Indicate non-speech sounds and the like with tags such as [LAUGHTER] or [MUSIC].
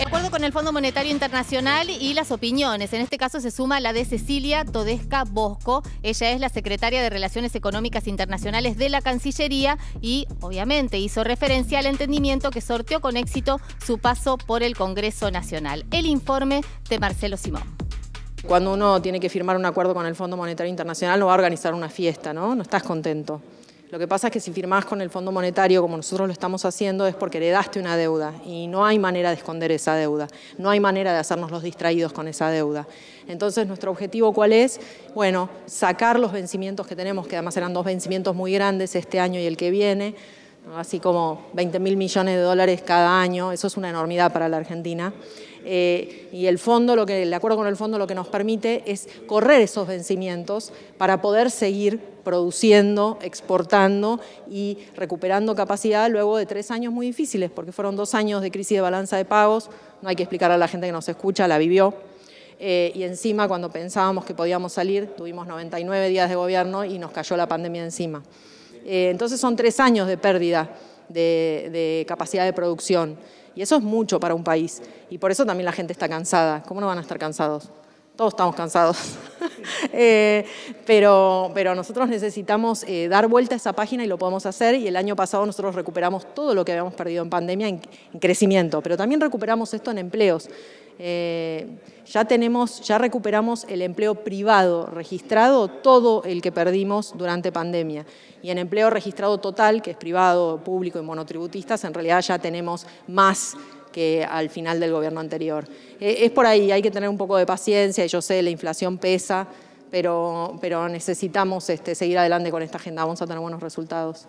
De acuerdo con el Fondo Monetario Internacional y las opiniones, en este caso se suma la de Cecilia Todesca Bosco. Ella es la secretaria de Relaciones Económicas Internacionales de la Cancillería y obviamente hizo referencia al entendimiento que sorteó con éxito su paso por el Congreso Nacional. El informe de Marcelo Simón. Cuando uno tiene que firmar un acuerdo con el Fondo Monetario Internacional no va a organizar una fiesta, ¿no? No estás contento. Lo que pasa es que si firmás con el Fondo Monetario, como nosotros lo estamos haciendo, es porque heredaste una deuda y no hay manera de esconder esa deuda, no hay manera de hacernos los distraídos con esa deuda. Entonces, ¿nuestro objetivo cuál es? Bueno, sacar los vencimientos que tenemos, que además eran dos vencimientos muy grandes este año y el que viene, así como 20 mil millones de dólares cada año, eso es una enormidad para la Argentina. Eh, y el fondo, lo que, el acuerdo con el fondo lo que nos permite es correr esos vencimientos para poder seguir produciendo, exportando y recuperando capacidad luego de tres años muy difíciles, porque fueron dos años de crisis de balanza de pagos, no hay que explicar a la gente que nos escucha, la vivió. Eh, y encima cuando pensábamos que podíamos salir, tuvimos 99 días de gobierno y nos cayó la pandemia encima. Eh, entonces son tres años de pérdida de capacidad de producción. Y eso es mucho para un país. Y por eso también la gente está cansada. ¿Cómo no van a estar cansados? Todos estamos cansados. [LAUGHS] [LAUGHS] Eh, pero, pero nosotros necesitamos eh, dar vuelta a esa página y lo podemos hacer. Y el año pasado nosotros recuperamos todo lo que habíamos perdido en pandemia en, crecimiento, pero también recuperamos esto en empleos. Eh, ya tenemos, ya recuperamos el empleo privado registrado, todo el que perdimos durante pandemia. Y en empleo registrado total, que es privado, público y monotributistas, en realidad ya tenemos más que al final del gobierno anterior. Eh, es por ahí, hay que tener un poco de paciencia, yo sé, la inflación pesa, pero, necesitamos este, seguir adelante con esta agenda, vamos a tener buenos resultados.